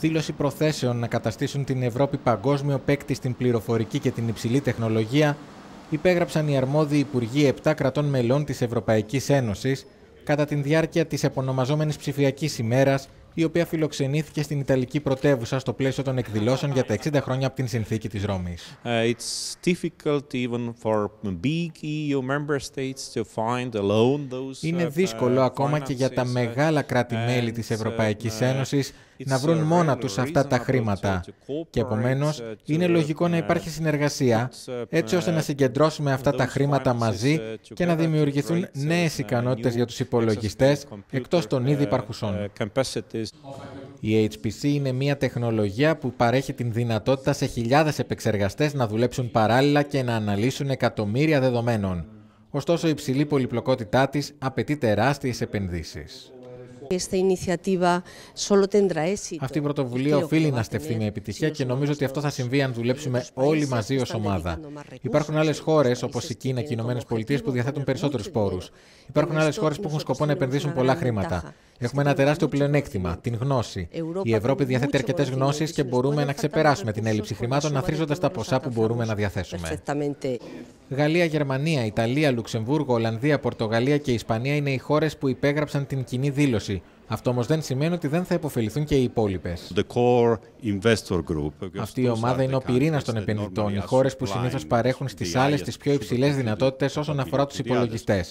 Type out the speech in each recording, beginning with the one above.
δήλωση προθέσεων να καταστήσουν την Ευρώπη παγκόσμιο παίκτη στην πληροφορική και την υψηλή τεχνολογία υπέγραψαν οι αρμόδιοι υπουργοί 7 κρατών μελών της Ευρωπαϊκής Ένωσης, κατά τη διάρκεια της επωνομαζόμενης ψηφιακής ημέρας η οποία φιλοξενήθηκε στην Ιταλική πρωτεύουσα στο πλαίσιο των εκδηλώσεων για τα 60 χρόνια από την συνθήκη της Ρώμης. Είναι ε, δύσκολο ε, ακόμα και για τα μεγάλα ε, κράτη-μέλη της Ευρωπαϊκής ναι. Ένωσης να βρουν μόνα τους αυτά τα uh, χρήματα και επομένως uh, είναι λογικό να uh, υπάρχει συνεργασία έτσι ώστε να συγκεντρώσουμε αυτά τα χρήματα μαζί και να δημιουργηθούν νέες ικανότητες για τους υπολογιστές εκτός των ήδη υπαρχουσών. Η HPC είναι μια τεχνολογία που παρέχει την δυνατότητα σε χιλιάδες επεξεργαστές να δουλέψουν παράλληλα και να αναλύσουν εκατομμύρια δεδομένων. Ωστόσο, η υψηλή πολυπλοκότητά της απαιτεί τεράστιες επενδύσεις. Αυτή η πρωτοβουλία οφείλει να στεφθεί με επιτυχία και νομίζω ότι αυτό θα συμβεί αν δουλέψουμε όλοι μαζί ως ομάδα. Υπάρχουν άλλες χώρες όπως η Κίνα και οι Ηνωμένες Πολιτείες που διαθέτουν περισσότερους πόρους. Υπάρχουν άλλες χώρες που έχουν σκοπό να επενδύσουν πολλά χρήματα. Έχουμε ένα τεράστιο πλεονέκτημα, την γνώση. Η Ευρώπη διαθέτει αρκετές γνώσεις και μπορούμε να ξεπεράσουμε την έλλειψη χρημάτων, αθρίζοντα τα ποσά που μπορούμε να διαθέσουμε. Γαλλία, Γερμανία, Ιταλία, Λουξεμβούργο, Ολλανδία, Πορτογαλία και Ισπανία είναι οι χώρες που υπέγραψαν την κοινή δήλωση. Αυτό όμως δεν σημαίνει ότι δεν θα υποφεληθούν και οι υπόλοιπες. Αυτή η ομάδα είναι ο πυρήνα των επενδυτών, οι χώρες που συνήθως παρέχουν στις άλλες τις πιο υψηλές δυνατότητες όσον αφορά τους υπολογιστές.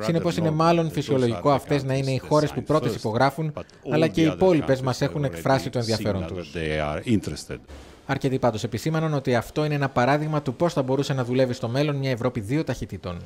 Συνεπώς, είναι μάλλον φυσιολογικό αυτές να είναι οι χώρες που πρώτες υπογράφουν, αλλά και οι υπόλοιπες μας έχουν εκφράσει το ενδιαφέρον τους. Αρκετοί πάντως επισήμαναν ότι αυτό είναι ένα παράδειγμα του πώς θα μπορούσε να δουλεύει στο μέλλον μια Ευρώπη δύο ταχυτήτων.